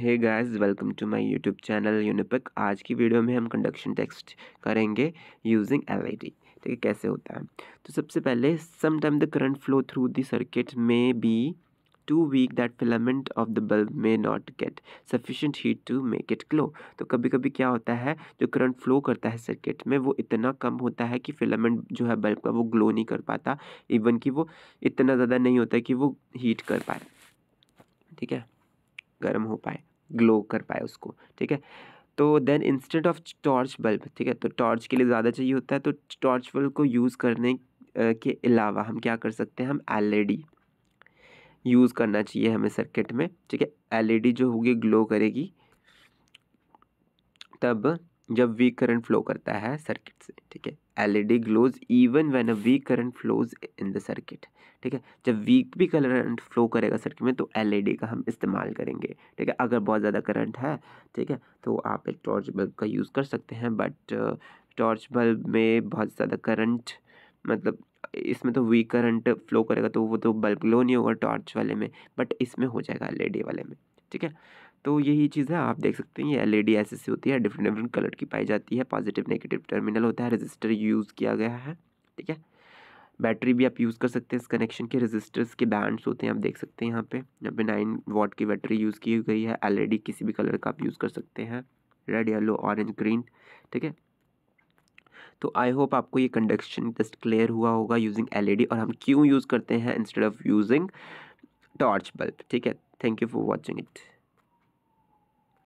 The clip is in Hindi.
hey guys welcome to my YouTube channel Unipic आज की वीडियो में हम कंडक्शन टेस्ट करेंगे यूजिंग एलईडी ठीक है कैसे होता है तो सबसे पहले some time the current flow through the circuit may be too weak that filament of the bulb may not get sufficient heat to make it glow तो कभी कभी क्या होता है जो करंट फ्लो करता है सर्किट में वो इतना कम होता है कि फिलामेंट जो है बल्ब का वो ग्लो नहीं कर पाता इवन कि वो इतना ज़्यादा नहीं होता कि वो हीट कर पाए ठीक है गर्म हो पाए ग्लो कर पाए उसको ठीक है तो then instead of torch bulb ठीक है तो टॉर्च के लिए ज़्यादा चाहिए होता है तो टॉर्च बल्ब को यूज़ करने के अलावा हम क्या कर सकते हैं हम एल यूज़ e करना चाहिए हमें सर्किट में ठीक है एल e जो होगी ग्लो करेगी तब जब वीक करंट फ्लो करता है सर्किट से ठीक है LED glows even when a weak current flows in the circuit ठीक है जब वीक भी करंट फ्लो करेगा सर्किट में तो एलईडी e का हम इस्तेमाल करेंगे ठीक है अगर बहुत ज़्यादा करंट है ठीक है तो आप एक टॉर्च बल्ब का यूज़ कर सकते हैं बट टॉर्च बल्ब में बहुत ज़्यादा करंट मतलब इसमें तो वीक करंट फ्लो करेगा तो वो तो बल्ब ग्लो नहीं होगा टॉर्च वाले में बट इसमें हो जाएगा डी e वाले में ठीक है तो यही चीज़ है आप देख सकते हैं ये एल ई ऐसे से होती है डिफरेंट डिफरेंट कलर की पाई जाती है पॉजिटिव नेगेटिव टर्मिनल होता है रजिस्टर यूज़ किया गया है ठीक है बैटरी भी आप यूज़ कर सकते हैं इस कनेक्शन के रजिस्टर्स के बैंड्स होते हैं आप देख सकते हैं यहाँ पे यहाँ पे नाइन वॉट की बैटरी यूज़ की गई है एलईडी किसी भी कलर का आप यूज़ कर सकते हैं रेड येलो ऑरेंज ग्रीन ठीक है तो आई होप आपको ये कंडक्शन टेस्ट क्लियर हुआ होगा यूजिंग एल और हम क्यों यूज़ करते हैं instead of using torch bulb ठीक है thank you for watching it